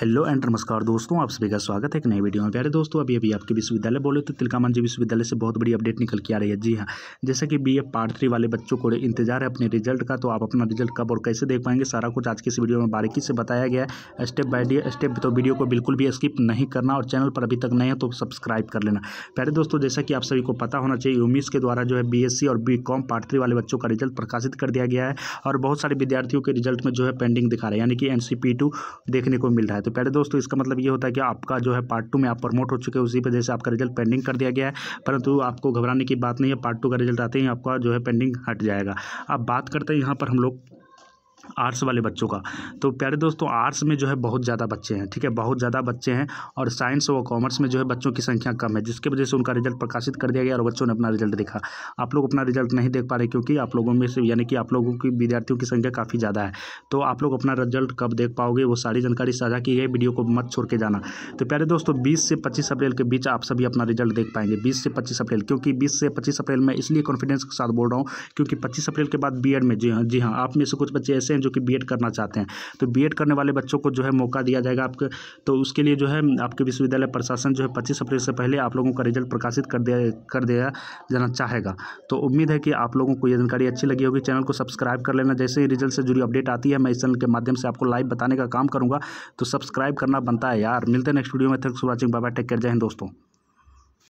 hello and नमस्कार दोस्तों आप सभी का स्वागत है एक नई वीडियो में प्यारे दोस्तों अभी अभी आपके विश्वविद्यालय बोले तो तिलकामान जी विश्वविद्यालय से बहुत बड़ी अपडेट निकल के आ रही है जी हाँ जैसे कि बी ए पार्ट थ्री वाले बच्चों को इंतजार है अपने रिजल्ट का तो आप अपना रिजल्ट कब और कैसे देख पाएंगे सारा कुछ आज की इस वीडियो में बारीकी से बताया गया है स्टेप बाई स्टेप तो वीडियो को बिल्कुल भी स्किप नहीं करना और चैनल पर अभी तक नहीं है तो सब्सक्राइब कर लेना प्यारे दोस्तों जैसा कि आप सभी को पता होना चाहिए यूमिस के द्वारा जो है बी और बी पार्ट थ्री वाले बच्चों का रिजल्ट प्रकाशित कर दिया गया है और बहुत सारे विद्यार्थियों के रिजल्ट में जो है पेंडिंग दिखा रहे हैं यानी कि एन देखने को मिल रहा है तो प्यारे दोस्तों इसका मतलब ये होता है कि आपका जो है पार्ट टू में आप प्रमोट हो चुके हैं उसी वजह से आपका रिजल्ट पेंडिंग कर दिया गया है परंतु आपको घबराने की बात नहीं है पार्ट टू का रिजल्ट आते ही आपका जो है पेंडिंग हट जाएगा अब बात करते हैं यहाँ पर हम लोग आर्ट्स वाले बच्चों का तो प्यारे दोस्तों आर्ट्स में जो है बहुत ज़्यादा बच्चे हैं ठीक है बहुत ज़्यादा बच्चे हैं और साइंस और कॉमर्स में जो है बच्चों की संख्या कम है जिसकी वजह से उनका रिजल्ट प्रकाशित कर दिया गया और बच्चों ने अपना रिजल्ट देखा आप लोग अपना रिजल्ट नहीं देख पा रहे क्योंकि आप लोगों में से यानी कि आप लोगों की विद्यार्थियों की संख्या काफ़ी ज़्यादा है तो आप लोग अपना रिजल्ट कब देख पाओगे वो सारी जानकारी साझा की गई वीडियो को मत छोड़ के जाना तो प्यारे दोस्तों बीस से पच्चीस अप्रैल के बीच आप सभी अपना रिजल्ट देख पाएंगे बीस से पच्चीस अप्रैल क्योंकि बीस से पच्चीस अप्रैल मैं इसलिए कॉन्फिडेंस के साथ बोल रहा हूँ क्योंकि पच्चीस अप्रैल के बाद बी में जी हाँ जी हाँ आप में से कुछ बच्चे ऐसे हैं जो कि बी करना चाहते हैं तो बी करने वाले बच्चों को जो है मौका दिया जाएगा आपके तो उसके लिए जो है आपके विश्वविद्यालय प्रशासन जो है पच्चीस अप्रैल से पहले आप लोगों का रिजल्ट प्रकाशित कर दिया कर दिया जाना चाहेगा तो उम्मीद है कि आप लोगों को यह जानकारी अच्छी लगी होगी चैनल को सब्सक्राइब कर लेना जैसे ही रिजल्ट से जुड़ी अपडेट आती है मैं इस चैनल के माध्यम से आपको लाइव बताने का काम करूँगा तो सब्सक्राइब करना बनता है यार मिलते हैं नेक्स्ट वीडियो में थैंक्स फॉर वॉचिंग बाबा टेक केयर जय हिंद दोस्तों